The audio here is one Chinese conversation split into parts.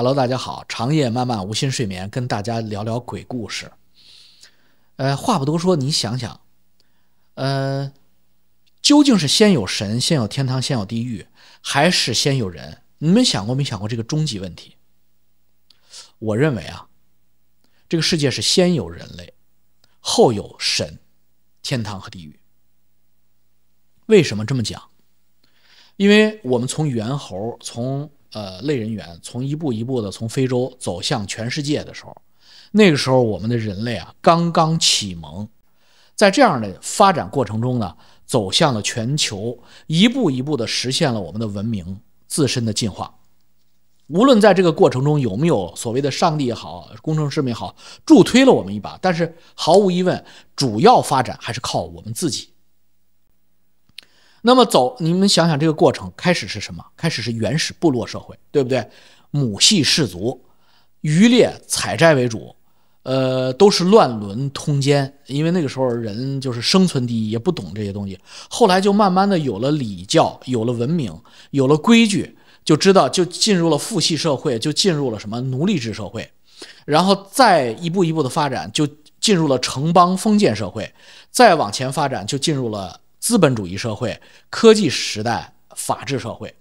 Hello，大家好，长夜漫漫无心睡眠，跟大家聊聊鬼故事。呃，话不多说，你想想，呃，究竟是先有神、先有天堂、先有地狱，还是先有人？你们想过没想过这个终极问题？我认为啊，这个世界是先有人类，后有神、天堂和地狱。为什么这么讲？因为我们从猿猴从。呃，类人猿从一步一步的从非洲走向全世界的时候，那个时候我们的人类啊刚刚启蒙，在这样的发展过程中呢，走向了全球，一步一步的实现了我们的文明自身的进化。无论在这个过程中有没有所谓的上帝也好，工程师们也好，助推了我们一把，但是毫无疑问，主要发展还是靠我们自己。那么走，你们想想这个过程开始是什么？开始是原始部落社会，对不对？母系氏族，渔猎采摘为主，呃，都是乱伦通奸，因为那个时候人就是生存第一，也不懂这些东西。后来就慢慢的有了礼教，有了文明，有了规矩，就知道就进入了父系社会，就进入了什么奴隶制社会，然后再一步一步的发展，就进入了城邦封建社会，再往前发展就进入了。资本主义社会、科技时代、法治社会，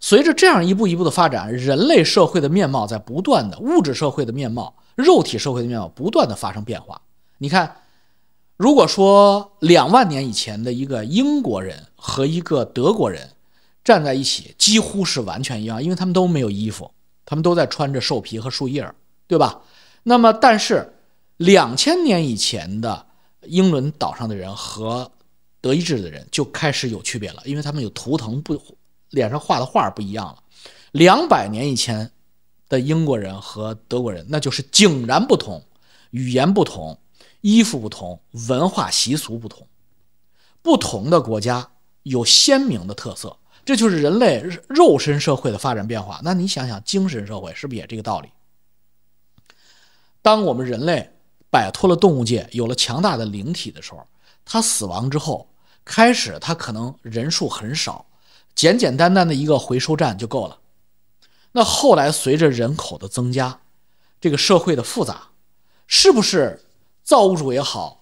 随着这样一步一步的发展，人类社会的面貌在不断的物质社会的面貌、肉体社会的面貌不断的发生变化。你看，如果说两万年以前的一个英国人和一个德国人站在一起，几乎是完全一样，因为他们都没有衣服，他们都在穿着兽皮和树叶，对吧？那么，但是两千年以前的。英伦岛上的人和德意志的人就开始有区别了，因为他们有图腾，不脸上画的画不一样了。两百年以前的英国人和德国人，那就是井然不同，语言不同，衣服不同，文化习俗不同。不同的国家有鲜明的特色，这就是人类肉身社会的发展变化。那你想想，精神社会是不是也这个道理？当我们人类。摆脱了动物界，有了强大的灵体的时候，他死亡之后，开始他可能人数很少，简简单单的一个回收站就够了。那后来随着人口的增加，这个社会的复杂，是不是造物主也好，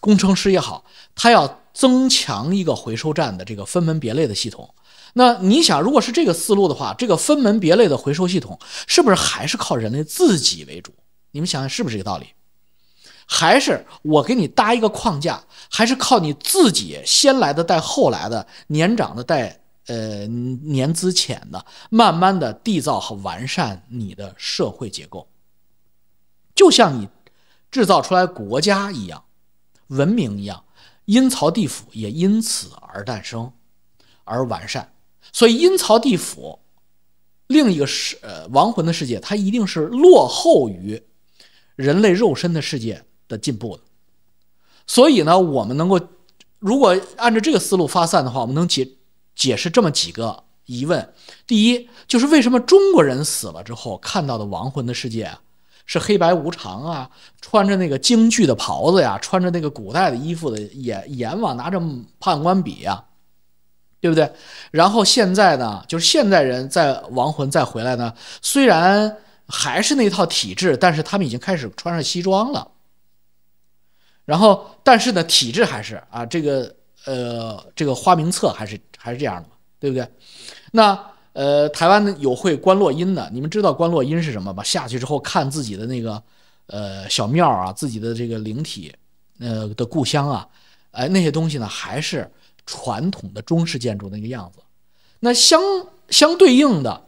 工程师也好，他要增强一个回收站的这个分门别类的系统？那你想，如果是这个思路的话，这个分门别类的回收系统，是不是还是靠人类自己为主？你们想想，是不是这个道理？还是我给你搭一个框架，还是靠你自己先来的带后来的，年长的带呃年资浅的，慢慢的缔造和完善你的社会结构，就像你制造出来国家一样，文明一样，阴曹地府也因此而诞生，而完善。所以阴曹地府另一个是呃亡魂的世界，它一定是落后于人类肉身的世界。的进步所以呢，我们能够如果按照这个思路发散的话，我们能解解释这么几个疑问。第一，就是为什么中国人死了之后看到的亡魂的世界啊，是黑白无常啊，穿着那个京剧的袍子呀，穿着那个古代的衣服的阎阎王拿着判官笔呀，对不对？然后现在呢，就是现代人在亡魂再回来呢，虽然还是那套体制，但是他们已经开始穿上西装了。然后，但是呢，体制还是啊，这个呃，这个花名册还是还是这样的嘛，对不对？那呃，台湾有会关洛音的，你们知道关洛音是什么吧？下去之后看自己的那个呃小庙啊，自己的这个灵体呃的故乡啊，哎，那些东西呢，还是传统的中式建筑那个样子。那相相对应的，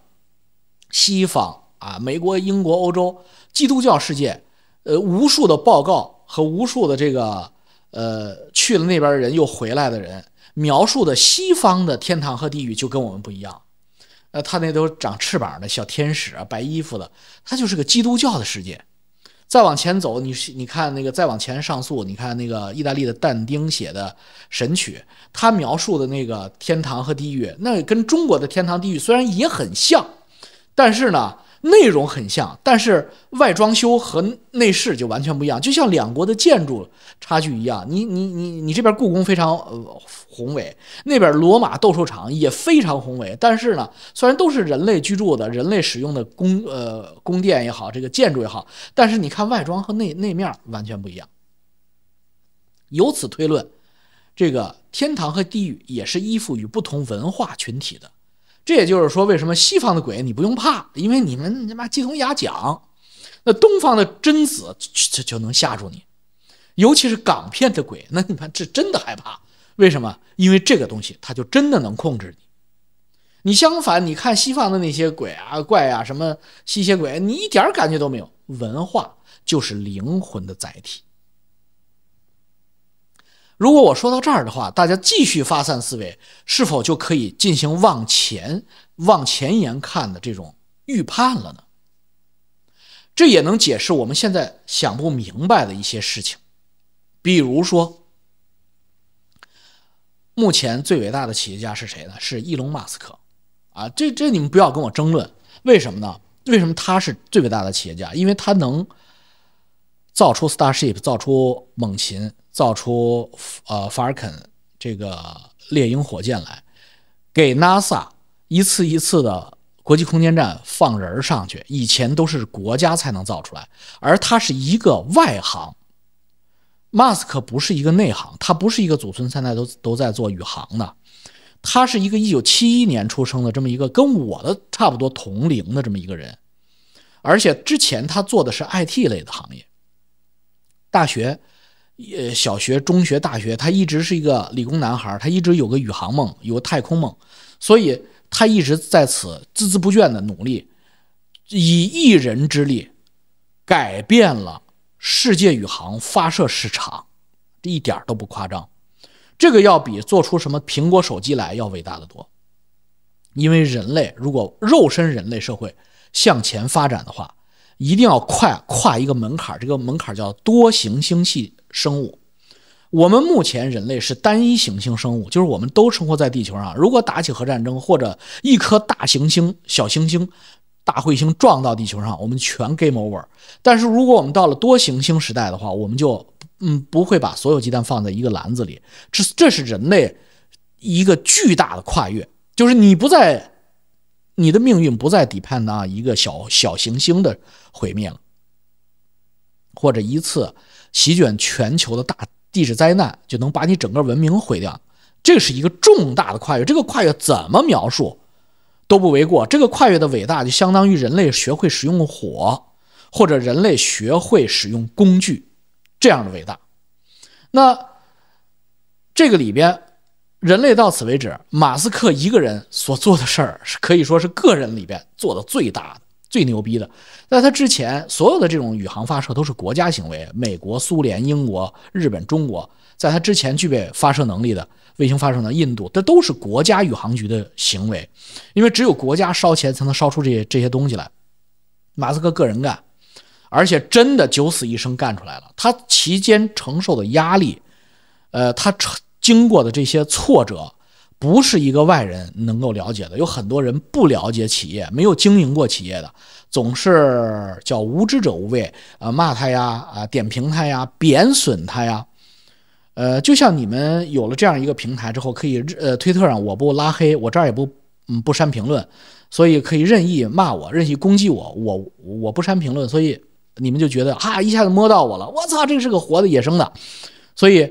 西方啊，美国、英国、欧洲、基督教世界，呃，无数的报告。和无数的这个，呃，去了那边的人又回来的人描述的西方的天堂和地狱就跟我们不一样，呃，他那都是长翅膀的小天使啊，白衣服的，他就是个基督教的世界。再往前走，你你看那个再往前上溯，你看那个意大利的但丁写的《神曲》，他描述的那个天堂和地狱，那跟中国的天堂地狱虽然也很像，但是呢。内容很像，但是外装修和内饰就完全不一样，就像两国的建筑差距一样。你你你你这边故宫非常呃宏伟，那边罗马斗兽场也非常宏伟。但是呢，虽然都是人类居住的、人类使用的宫呃宫殿也好，这个建筑也好，但是你看外装和内内面完全不一样。由此推论，这个天堂和地狱也是依附于不同文化群体的。这也就是说，为什么西方的鬼你不用怕，因为你们他妈鸡同鸭讲，那东方的贞子就就能吓住你，尤其是港片的鬼，那你看这真的害怕。为什么？因为这个东西它就真的能控制你。你相反，你看西方的那些鬼啊、怪啊、什么吸血鬼，你一点感觉都没有。文化就是灵魂的载体。如果我说到这儿的话，大家继续发散思维，是否就可以进行往前往前沿看的这种预判了呢？这也能解释我们现在想不明白的一些事情，比如说，目前最伟大的企业家是谁呢？是伊隆·马斯克，啊，这这你们不要跟我争论，为什么呢？为什么他是最伟大的企业家？因为他能造出 Starship，造出猛禽。造出呃，法尔肯这个猎鹰火箭来，给 NASA 一次一次的国际空间站放人上去。以前都是国家才能造出来，而他是一个外行，马斯克不是一个内行，他不是一个祖孙三代都都在做宇航的，他是一个1971年出生的这么一个跟我的差不多同龄的这么一个人，而且之前他做的是 IT 类的行业，大学。呃，小学、中学、大学，他一直是一个理工男孩，他一直有个宇航梦，有个太空梦，所以他一直在此孜孜不倦的努力，以一人之力改变了世界宇航发射市场，这一点都不夸张。这个要比做出什么苹果手机来要伟大的多，因为人类如果肉身人类社会向前发展的话，一定要跨跨一个门槛，这个门槛叫多行星系。生物，我们目前人类是单一行星生物，就是我们都生活在地球上。如果打起核战争，或者一颗大行星、小行星、大彗星撞到地球上，我们全 game over。但是如果我们到了多行星时代的话，我们就嗯不会把所有鸡蛋放在一个篮子里。这这是人类一个巨大的跨越，就是你不在，你的命运不在底畔那一个小小行星的毁灭了，或者一次。席卷全球的大地质灾难就能把你整个文明毁掉，这是一个重大的跨越。这个跨越怎么描述都不为过。这个跨越的伟大，就相当于人类学会使用火，或者人类学会使用工具这样的伟大。那这个里边，人类到此为止，马斯克一个人所做的事儿，是可以说是个人里边做的最大的。最牛逼的，在他之前所有的这种宇航发射都是国家行为，美国、苏联、英国、日本、中国，在他之前具备发射能力的卫星发射的印度，这都是国家宇航局的行为，因为只有国家烧钱才能烧出这些这些东西来。马斯克个人干，而且真的九死一生干出来了，他其间承受的压力，呃，他经经过的这些挫折。不是一个外人能够了解的，有很多人不了解企业，没有经营过企业的，总是叫无知者无畏啊，骂他呀，啊，点评他呀，贬损他呀，呃，就像你们有了这样一个平台之后，可以，呃，推特上我不拉黑，我这儿也不，嗯，不删评论，所以可以任意骂我，任意攻击我，我我不删评论，所以你们就觉得啊，一下子摸到我了，我操，这是个活的野生的，所以。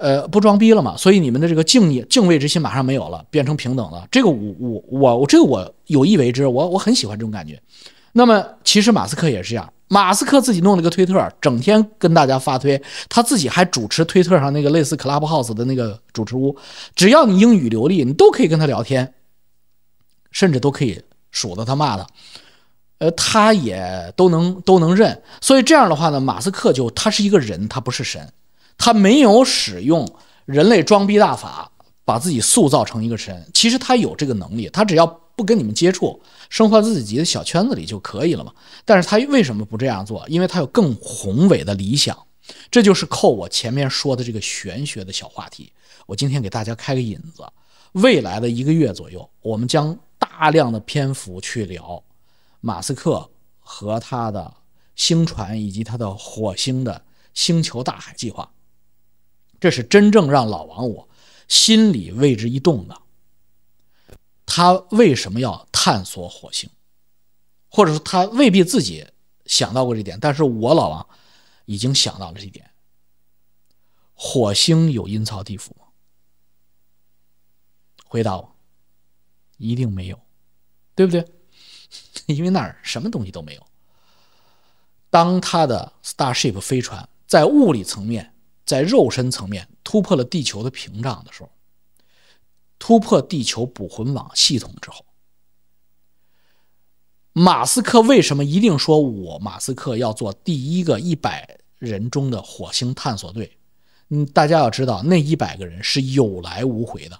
呃，不装逼了嘛，所以你们的这个敬意、敬畏之心马上没有了，变成平等了。这个我、我、我、我这个我有意为之，我我很喜欢这种感觉。那么其实马斯克也是这样，马斯克自己弄了个推特，整天跟大家发推，他自己还主持推特上那个类似 Clubhouse 的那个主持屋，只要你英语流利，你都可以跟他聊天，甚至都可以数到他骂他，呃，他也都能都能认。所以这样的话呢，马斯克就他是一个人，他不是神。他没有使用人类装逼大法，把自己塑造成一个神。其实他有这个能力，他只要不跟你们接触，生活在自己的小圈子里就可以了嘛。但是他为什么不这样做？因为他有更宏伟的理想。这就是扣我前面说的这个玄学的小话题。我今天给大家开个引子，未来的一个月左右，我们将大量的篇幅去聊马斯克和他的星船以及他的火星的星球大海计划。这是真正让老王我心里为之一动的。他为什么要探索火星？或者说他未必自己想到过这点，但是我老王已经想到了这一点。火星有阴曹地府吗？回答我，一定没有，对不对？因为那儿什么东西都没有。当他的 Starship 飞船在物理层面。在肉身层面突破了地球的屏障的时候，突破地球捕魂网系统之后，马斯克为什么一定说我马斯克要做第一个一百人中的火星探索队？嗯，大家要知道，那一百个人是有来无回的。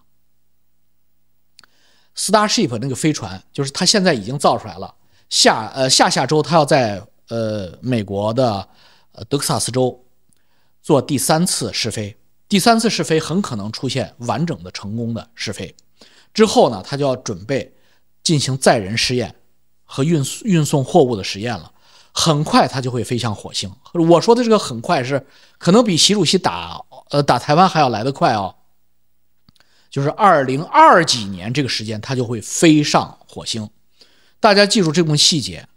Starship 那个飞船就是他现在已经造出来了，下呃下下周他要在呃美国的呃德克萨斯州。做第三次试飞，第三次试飞很可能出现完整的成功的试飞，之后呢，他就要准备进行载人试验和运运送货物的实验了。很快，他就会飞向火星。我说的这个“很快”是可能比习主席打呃打台湾还要来得快哦，就是二零二几年这个时间，他就会飞上火星。大家记住这分细节。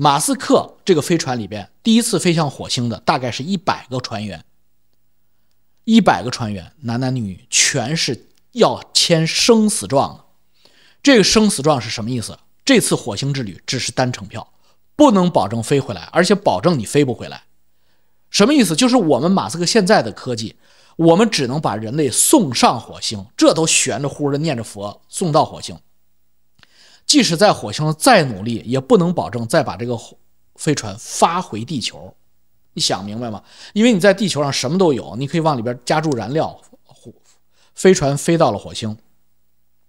马斯克这个飞船里边，第一次飞向火星的大概是一百个船员，一百个船员，男男女女，全是要签生死状的。这个生死状是什么意思？这次火星之旅只是单程票，不能保证飞回来，而且保证你飞不回来。什么意思？就是我们马斯克现在的科技，我们只能把人类送上火星，这都悬着乎的念着佛送到火星。即使在火星上再努力，也不能保证再把这个飞船发回地球。你想明白吗？因为你在地球上什么都有，你可以往里边加注燃料。飞船飞到了火星，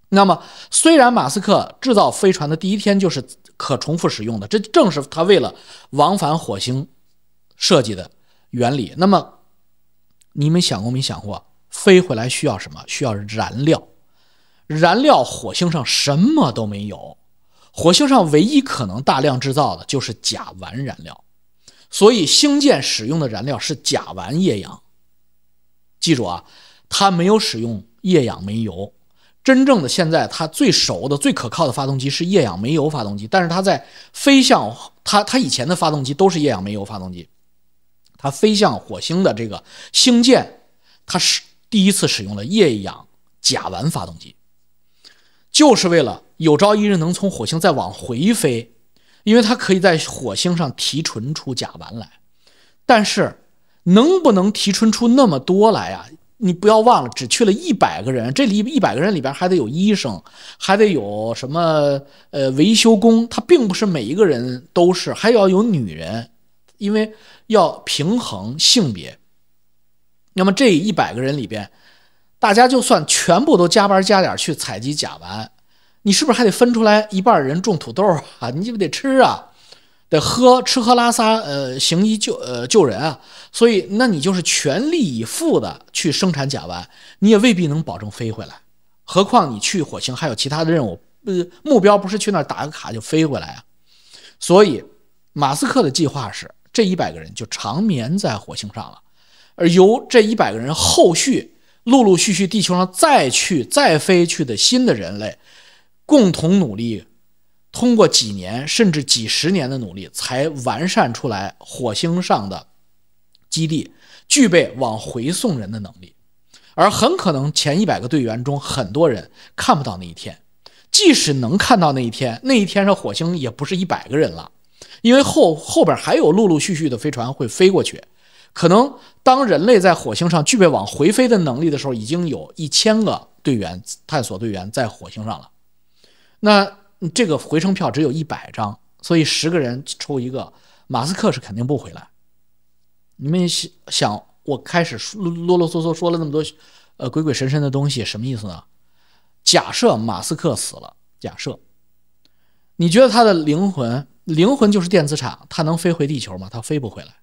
那么虽然马斯克制造飞船的第一天就是可重复使用的，这正是他为了往返火星设计的原理。那么你没想过没想过，飞回来需要什么？需要燃料。燃料，火星上什么都没有。火星上唯一可能大量制造的就是甲烷燃料，所以星舰使用的燃料是甲烷液氧。记住啊，它没有使用液氧煤油。真正的现在，它最熟的、最可靠的发动机是液氧煤油发动机。但是它在飞向它，它以前的发动机都是液氧煤油发动机。它飞向火星的这个星舰，它是第一次使用了液氧甲烷发动机。就是为了有朝一日能从火星再往回飞，因为它可以在火星上提纯出甲烷来。但是，能不能提纯出那么多来啊？你不要忘了，只去了一百个人，这里一百个人里边还得有医生，还得有什么呃维修工，他并不是每一个人都是，还要有女人，因为要平衡性别。那么这一百个人里边。大家就算全部都加班加点去采集甲烷，你是不是还得分出来一半人种土豆啊？你不得吃啊，得喝，吃喝拉撒，呃，行医救呃救人啊。所以，那你就是全力以赴的去生产甲烷，你也未必能保证飞回来。何况你去火星还有其他的任务，呃，目标不是去那儿打个卡就飞回来啊。所以，马斯克的计划是这一百个人就长眠在火星上了，而由这一百个人后续。陆陆续续，地球上再去、再飞去的新的人类，共同努力，通过几年甚至几十年的努力，才完善出来火星上的基地，具备往回送人的能力。而很可能前一百个队员中，很多人看不到那一天。即使能看到那一天，那一天上火星也不是一百个人了，因为后后边还有陆陆续续的飞船会飞过去。可能当人类在火星上具备往回飞的能力的时候，已经有一千个队员、探索队员在火星上了。那这个回程票只有一百张，所以十个人抽一个。马斯克是肯定不回来。你们想，我开始啰啰啰嗦嗦说了那么多，呃，鬼鬼神神的东西，什么意思呢？假设马斯克死了，假设，你觉得他的灵魂，灵魂就是电磁场，他能飞回地球吗？他飞不回来。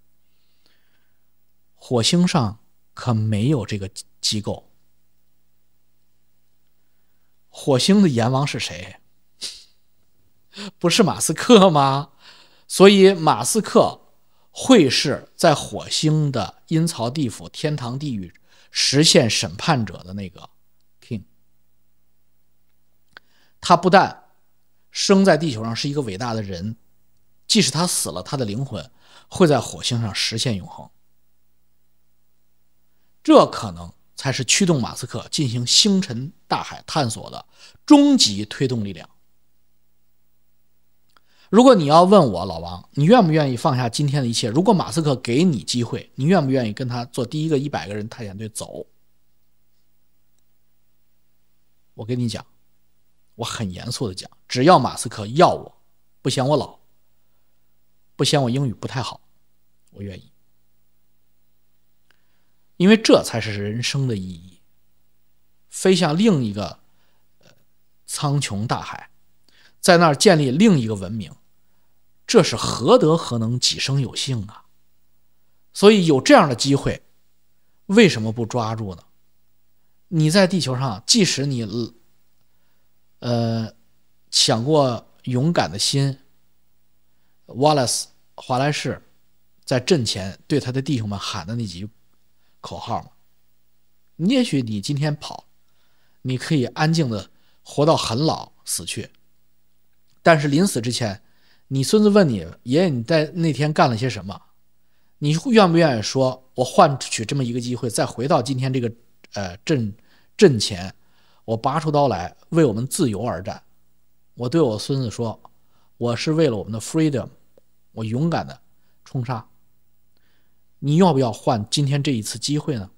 火星上可没有这个机构。火星的阎王是谁？不是马斯克吗？所以马斯克会是在火星的阴曹地府、天堂地狱实现审判者的那个 king。他不但生在地球上是一个伟大的人，即使他死了，他的灵魂会在火星上实现永恒。这可能才是驱动马斯克进行星辰大海探索的终极推动力量。如果你要问我老王，你愿不愿意放下今天的一切？如果马斯克给你机会，你愿不愿意跟他做第一个一百个人探险队走？我跟你讲，我很严肃的讲，只要马斯克要我，不嫌我老，不嫌我英语不太好，我愿意。因为这才是人生的意义。飞向另一个苍穹大海，在那儿建立另一个文明，这是何德何能，几生有幸啊！所以有这样的机会，为什么不抓住呢？你在地球上，即使你呃想过勇敢的心，华莱士在阵前对他的弟兄们喊的那几句。口号嘛，你也许你今天跑，你可以安静的活到很老死去，但是临死之前，你孙子问你爷爷你在那天干了些什么，你愿不愿意说，我换取这么一个机会，再回到今天这个呃阵阵前，我拔出刀来为我们自由而战，我对我孙子说，我是为了我们的 freedom，我勇敢的冲杀。你要不要换今天这一次机会呢？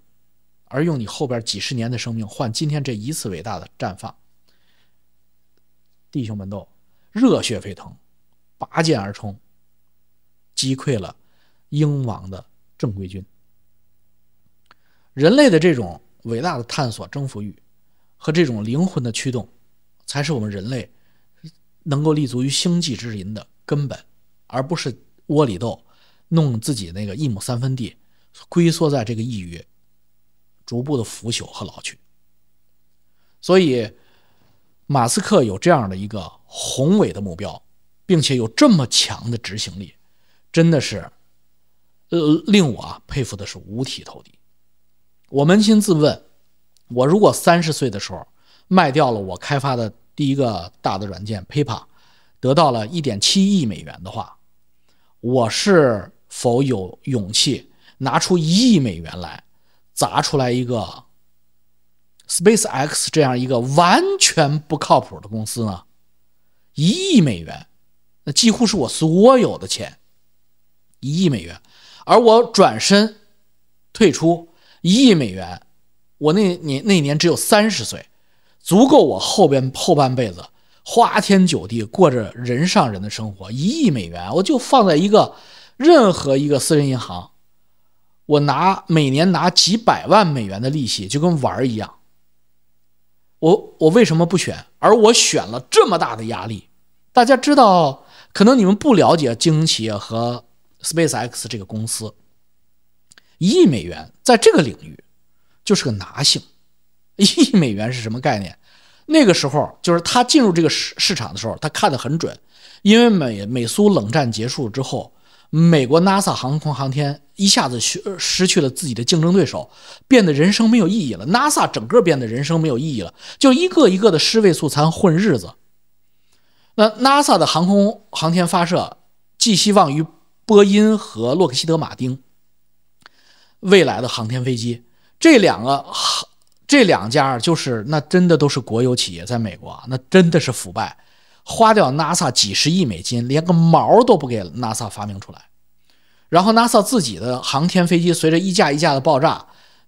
而用你后边几十年的生命换今天这一次伟大的绽放，弟兄们都热血沸腾，拔剑而冲，击溃了英王的正规军。人类的这种伟大的探索征服欲和这种灵魂的驱动，才是我们人类能够立足于星际之林的根本，而不是窝里斗。弄自己那个一亩三分地，龟缩在这个抑郁，逐步的腐朽和老去。所以，马斯克有这样的一个宏伟的目标，并且有这么强的执行力，真的是，呃，令我啊佩服的是五体投地。我扪心自问，我如果三十岁的时候卖掉了我开发的第一个大的软件 PayPal，得到了一点七亿美元的话，我是。否有勇气拿出一亿美元来砸出来一个 SpaceX 这样一个完全不靠谱的公司呢？一亿美元，那几乎是我所有的钱。一亿美元，而我转身退出一亿美元，我那年那年只有三十岁，足够我后边后半辈子花天酒地过着人上人的生活。一亿美元，我就放在一个。任何一个私人银行，我拿每年拿几百万美元的利息，就跟玩儿一样。我我为什么不选？而我选了这么大的压力。大家知道，可能你们不了解，经营企业和 Space X 这个公司，一亿美元在这个领域就是个拿性。一亿美元是什么概念？那个时候就是他进入这个市市场的时候，他看得很准，因为美美苏冷战结束之后。美国 NASA 航空航天一下子失失去了自己的竞争对手，变得人生没有意义了。NASA 整个变得人生没有意义了，就一个一个的尸位素餐混日子。那 NASA 的航空航天发射寄希望于波音和洛克希德马丁未来的航天飞机，这两个这两家就是那真的都是国有企业，在美国啊，那真的是腐败。花掉 NASA 几十亿美金，连个毛都不给 NASA 发明出来。然后 NASA 自己的航天飞机随着一架一架的爆炸，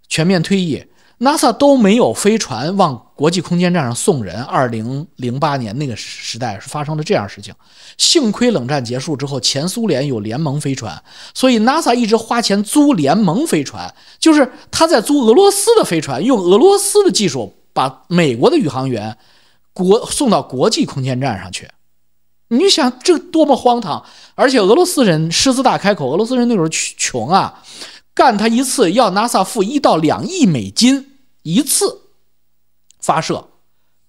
全面退役。NASA 都没有飞船往国际空间站上送人。二零零八年那个时代是发生了这样事情。幸亏冷战结束之后，前苏联有联盟飞船，所以 NASA 一直花钱租联盟飞船，就是他在租俄罗斯的飞船，用俄罗斯的技术把美国的宇航员。国送到国际空间站上去，你想这多么荒唐！而且俄罗斯人狮子大开口，俄罗斯人那时候穷啊，干他一次要 NASA 付一到两亿美金一次发射，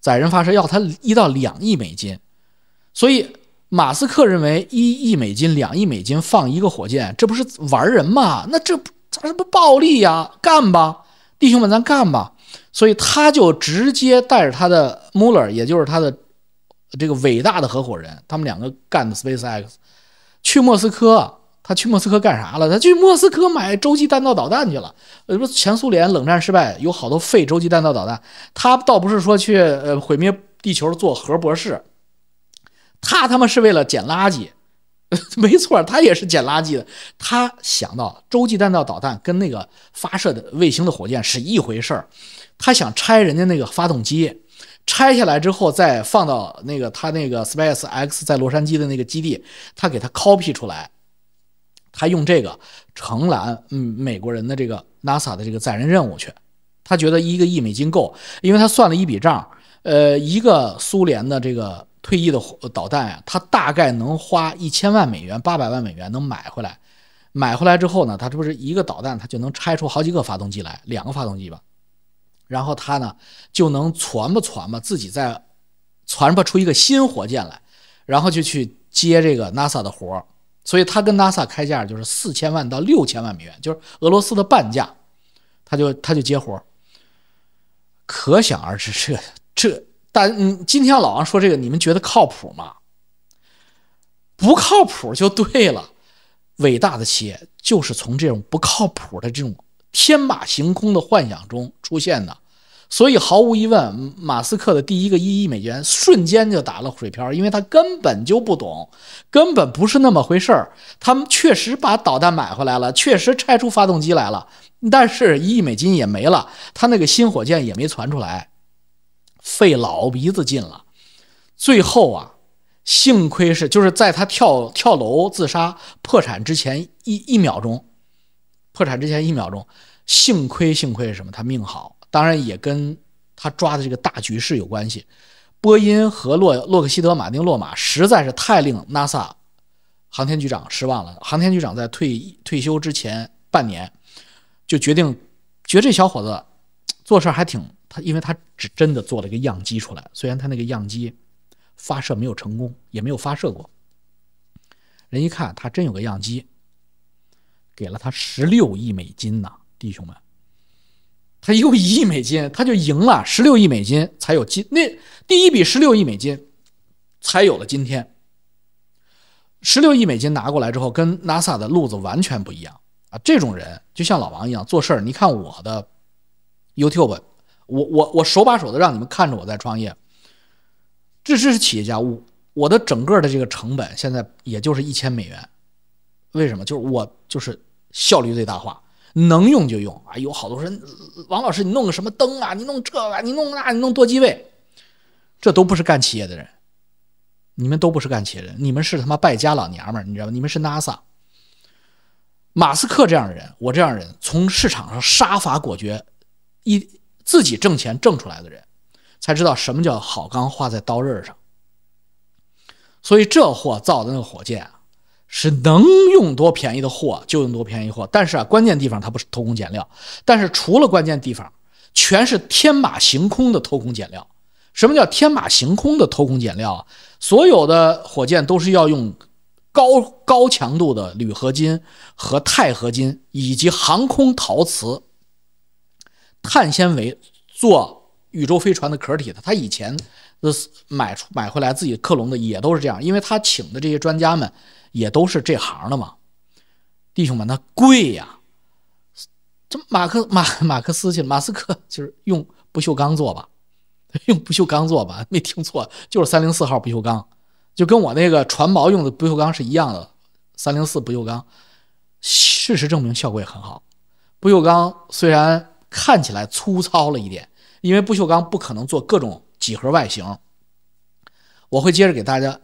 载人发射要他一到两亿美金。所以马斯克认为一亿美金、两亿美金放一个火箭，这不是玩人吗？那这不这不暴力呀？干吧，弟兄们，咱干吧！所以他就直接带着他的。穆勒，也就是他的这个伟大的合伙人，他们两个干的 SpaceX，去莫斯科，他去莫斯科干啥了？他去莫斯科买洲际弹道导弹去了。呃，不，前苏联冷战失败，有好多废洲际弹道导弹。他倒不是说去呃毁灭地球做核博士，他他妈是为了捡垃圾，没错，他也是捡垃圾的。他想到洲际弹道导弹跟那个发射的卫星的火箭是一回事儿，他想拆人家那个发动机。拆下来之后，再放到那个他那个 Space X 在洛杉矶的那个基地，他给他 copy 出来，他用这个承揽嗯美国人的这个 NASA 的这个载人任务去，他觉得一个亿美金够，因为他算了一笔账，呃，一个苏联的这个退役的导弹呀，他大概能花一千万美元八百万美元能买回来，买回来之后呢，他这不是一个导弹，他就能拆出好几个发动机来，两个发动机吧。然后他呢，就能攒吧攒吧，自己再攒吧出一个新火箭来，然后就去接这个 NASA 的活儿。所以他跟 NASA 开价就是四千万到六千万美元，就是俄罗斯的半价，他就他就接活儿。可想而知，这这，但嗯，今天老王说这个，你们觉得靠谱吗？不靠谱就对了。伟大的企业就是从这种不靠谱的这种天马行空的幻想中出现的。所以毫无疑问，马斯克的第一个一亿美金瞬间就打了水漂，因为他根本就不懂，根本不是那么回事儿。他们确实把导弹买回来了，确实拆出发动机来了，但是亿美金也没了，他那个新火箭也没传出来，费老鼻子劲了。最后啊，幸亏是，就是在他跳跳楼自杀破产之前一一秒钟，破产之前一秒钟，幸亏幸亏什么？他命好。当然也跟他抓的这个大局势有关系。波音和洛洛克希德马丁洛马实在是太令 NASA 航天局长失望了。航天局长在退退休之前半年就决定，觉得这小伙子做事还挺他，因为他只真的做了一个样机出来，虽然他那个样机发射没有成功，也没有发射过。人一看他真有个样机，给了他十六亿美金呐，弟兄们。他有一亿美金，他就赢了十六亿美金才有今那第一笔十六亿美金，才有了今天。十六亿美金拿过来之后，跟 NASA 的路子完全不一样啊！这种人就像老王一样做事儿。你看我的 YouTube，我我我手把手的让你们看着我在创业。这这是企业家我我的整个的这个成本现在也就是一千美元。为什么？就是我就是效率最大化。能用就用。啊！有好多人，王老师，你弄个什么灯啊？你弄这个，你弄那，你弄多机位，这都不是干企业的人，你们都不是干企业人，你们是他妈败家老娘们儿，你知道吗？你们是 NASA、马斯克这样的人，我这样的人，从市场上杀伐果决，一自己挣钱挣出来的人，才知道什么叫好钢花在刀刃上。所以这货造的那个火箭啊。是能用多便宜的货就用多便宜货，但是啊，关键地方它不是偷工减料，但是除了关键地方，全是天马行空的偷工减料。什么叫天马行空的偷工减料啊？所有的火箭都是要用高高强度的铝合金和钛合金以及航空陶瓷、碳纤维做宇宙飞船的壳体的，它以前。呃，买出买回来自己克隆的也都是这样，因为他请的这些专家们也都是这行的嘛，弟兄们，那贵呀。这马克马马克思去，马斯克就是用不锈钢做吧，用不锈钢做吧，没听错，就是304号不锈钢，就跟我那个船锚用的不锈钢是一样的，304不锈钢。事实证明效果也很好。不锈钢虽然看起来粗糙了一点，因为不锈钢不可能做各种。几何外形，我会接着给大家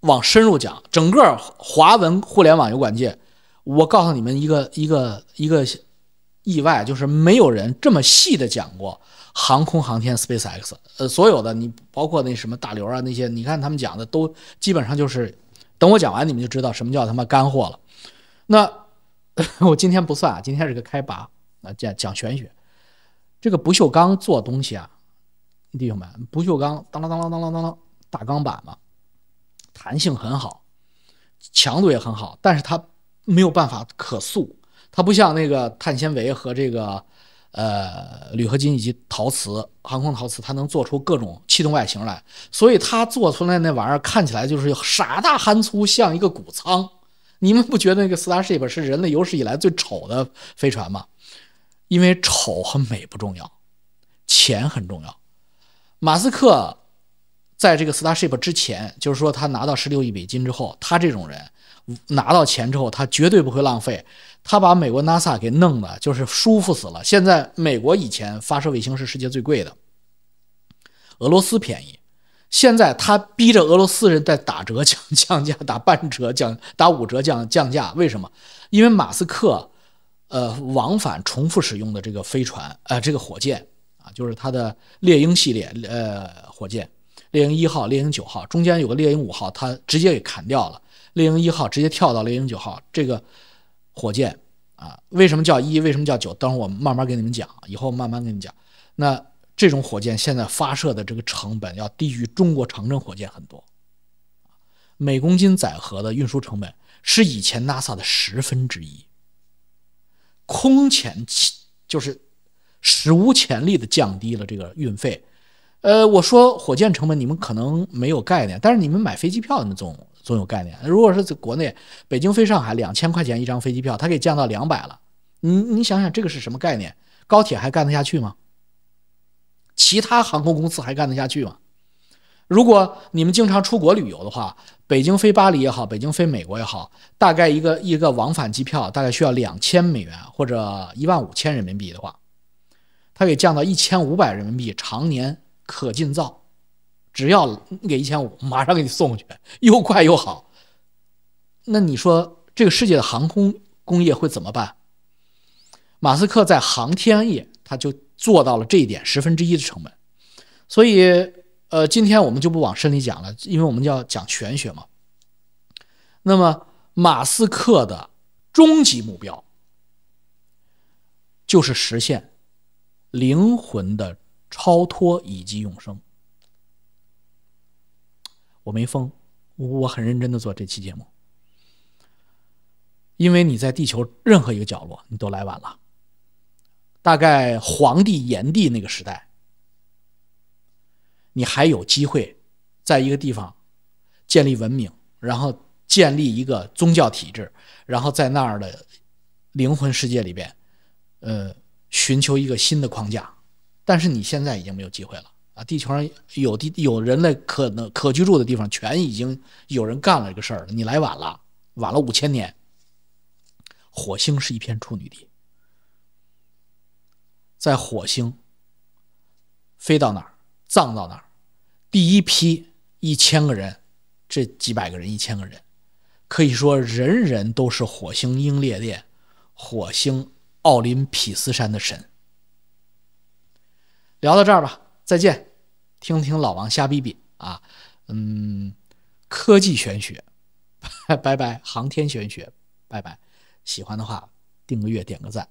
往深入讲。整个华文互联网油管界，我告诉你们一个一个一个意外，就是没有人这么细的讲过航空航天 SpaceX。呃，所有的你包括那什么大刘啊那些，你看他们讲的都基本上就是，等我讲完你们就知道什么叫他妈干货了。那 我今天不算，啊，今天是个开拔啊，讲讲玄学。这个不锈钢做东西啊。弟兄们，不锈钢当啷当啷当啷当啷大钢板嘛，弹性很好，强度也很好，但是它没有办法可塑，它不像那个碳纤维和这个呃铝合金以及陶瓷航空陶瓷，它能做出各种气动外形来，所以它做出来那玩意儿看起来就是傻大憨粗，像一个谷仓。你们不觉得那个 Starship 是人类有史以来最丑的飞船吗？因为丑和美不重要，钱很重要。马斯克在这个 Starship 之前，就是说他拿到十六亿美金之后，他这种人拿到钱之后，他绝对不会浪费。他把美国 NASA 给弄的就是舒服死了。现在美国以前发射卫星是世界最贵的，俄罗斯便宜。现在他逼着俄罗斯人在打折降降价，打半折降打五折降降价。为什么？因为马斯克呃往返重复使用的这个飞船呃这个火箭。啊，就是它的猎鹰系列，呃，火箭，猎鹰一号、猎鹰九号中间有个猎鹰五号，它直接给砍掉了。猎鹰一号直接跳到猎鹰九号这个火箭啊，为什么叫一？为什么叫九？等会儿我慢慢给你们讲，以后慢慢给你们讲。那这种火箭现在发射的这个成本要低于中国长征火箭很多，每公斤载荷的运输成本是以前 NASA 的十分之一，空前就是。史无前例的降低了这个运费，呃，我说火箭成本你们可能没有概念，但是你们买飞机票你们总总有概念。如果是在国内北京飞上海两千块钱一张飞机票，它可以降到两百了，你你想想这个是什么概念？高铁还干得下去吗？其他航空公司还干得下去吗？如果你们经常出国旅游的话，北京飞巴黎也好，北京飞美国也好，大概一个一个往返机票大概需要两千美元或者一万五千人民币的话。他给降到一千五百人民币，常年可进造，只要给一千五，马上给你送去，又快又好。那你说，这个世界的航空工业会怎么办？马斯克在航天业他就做到了这一点，十分之一的成本。所以，呃，今天我们就不往深里讲了，因为我们要讲玄学嘛。那么，马斯克的终极目标就是实现。灵魂的超脱以及永生，我没疯，我很认真的做这期节目，因为你在地球任何一个角落，你都来晚了。大概黄帝、炎帝那个时代，你还有机会在一个地方建立文明，然后建立一个宗教体制，然后在那儿的灵魂世界里边，呃。寻求一个新的框架，但是你现在已经没有机会了啊！地球上有地有人类可能可居住的地方，全已经有人干了这个事儿了。你来晚了，晚了五千年。火星是一片处女地，在火星飞到哪儿，葬到哪儿，第一批一千个人，这几百个人，一千个人，可以说人人都是火星英烈烈，火星。奥林匹斯山的神，聊到这儿吧，再见！听听老王瞎逼逼啊，嗯，科技玄学，拜拜！航天玄学，拜拜！喜欢的话，订个月，点个赞。